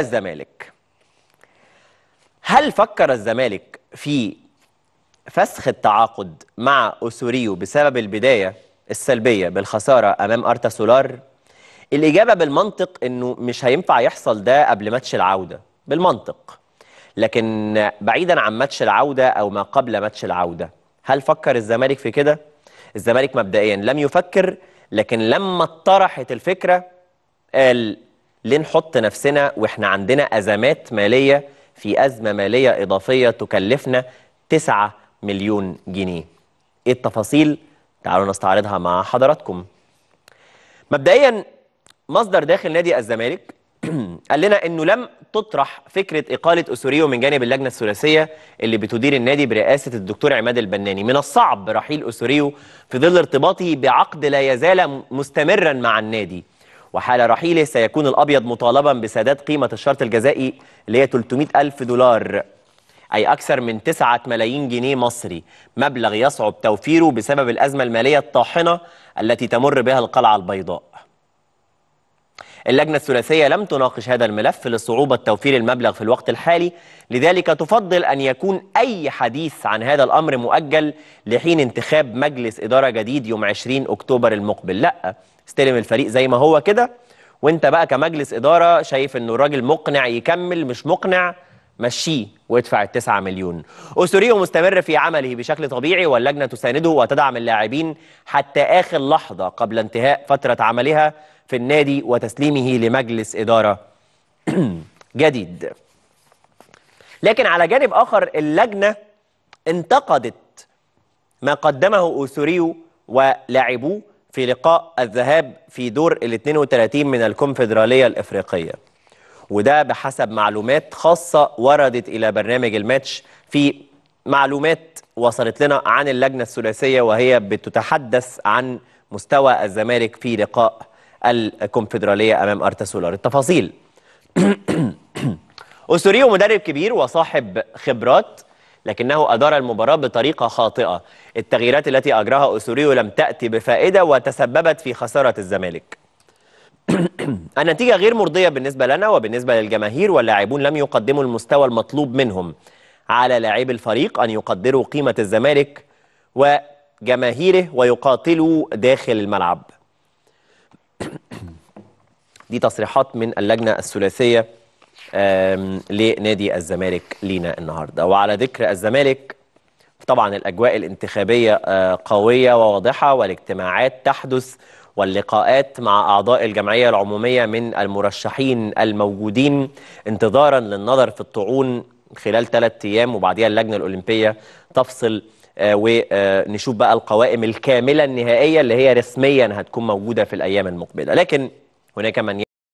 الزمالك هل فكر الزمالك في فسخ التعاقد مع أسوريو بسبب البداية السلبية بالخسارة أمام أرتا سولار؟ الإجابة بالمنطق إنه مش هينفع يحصل ده قبل ماتش العودة بالمنطق لكن بعيدا عن ماتش العودة أو ما قبل ماتش العودة هل فكر الزمالك في كده؟ الزمالك مبدئيا لم يفكر لكن لما اطرحت الفكرة قال ليه نحط نفسنا واحنا عندنا ازمات ماليه في ازمه ماليه اضافيه تكلفنا 9 مليون جنيه ايه التفاصيل تعالوا نستعرضها مع حضراتكم مبدئيا مصدر داخل نادي الزمالك قال لنا انه لم تطرح فكره اقاله اسوريو من جانب اللجنه الثلاثيه اللي بتدير النادي برئاسه الدكتور عماد البناني، من الصعب رحيل اسوريو في ظل ارتباطه بعقد لا يزال مستمرا مع النادي. وحال رحيله سيكون الأبيض مطالبا بسداد قيمة الشرط الجزائي اللي هي 300 ألف دولار أي أكثر من 9 ملايين جنيه مصري مبلغ يصعب توفيره بسبب الأزمة المالية الطاحنة التي تمر بها القلعة البيضاء اللجنة الثلاثية لم تناقش هذا الملف لصعوبة توفير المبلغ في الوقت الحالي لذلك تفضل أن يكون أي حديث عن هذا الأمر مؤجل لحين انتخاب مجلس إدارة جديد يوم 20 أكتوبر المقبل لا استلم الفريق زي ما هو كده وانت بقى كمجلس إدارة شايف أنه الراجل مقنع يكمل مش مقنع مشيه وادفع التسعة مليون أسوري مستمر في عمله بشكل طبيعي واللجنة تسانده وتدعم اللاعبين حتى آخر لحظة قبل انتهاء فترة عملها في النادي وتسليمه لمجلس إدارة جديد لكن على جانب آخر اللجنة انتقدت ما قدمه أوسوريو ولاعبوه في لقاء الذهاب في دور ال 32 من الكونفدرالية الإفريقية وده بحسب معلومات خاصة وردت إلى برنامج الماتش في معلومات وصلت لنا عن اللجنة الثلاثية وهي بتتحدث عن مستوى الزمالك في لقاء الكونفدرالية أمام أرتا سولار التفاصيل أسطوري مدرب كبير وصاحب خبرات لكنه أدار المباراة بطريقة خاطئة التغييرات التي أجراها أسوريو لم تأتي بفائدة وتسببت في خسارة الزمالك النتيجة غير مرضية بالنسبة لنا وبالنسبة للجماهير واللاعبون لم يقدموا المستوى المطلوب منهم على لاعبي الفريق أن يقدروا قيمة الزمالك وجماهيره ويقاتلوا داخل الملعب دي تصريحات من اللجنة الثلاثية لنادي الزمالك لينا النهاردة وعلى ذكر الزمالك طبعا الأجواء الانتخابية آه، قوية وواضحة والاجتماعات تحدث واللقاءات مع أعضاء الجمعية العمومية من المرشحين الموجودين انتظارا للنظر في الطعون خلال ثلاثة أيام وبعديها اللجنة الأولمبية تفصل آه، ونشوف بقى القوائم الكاملة النهائية اللي هي رسميا هتكون موجودة في الأيام المقبلة لكن هناك من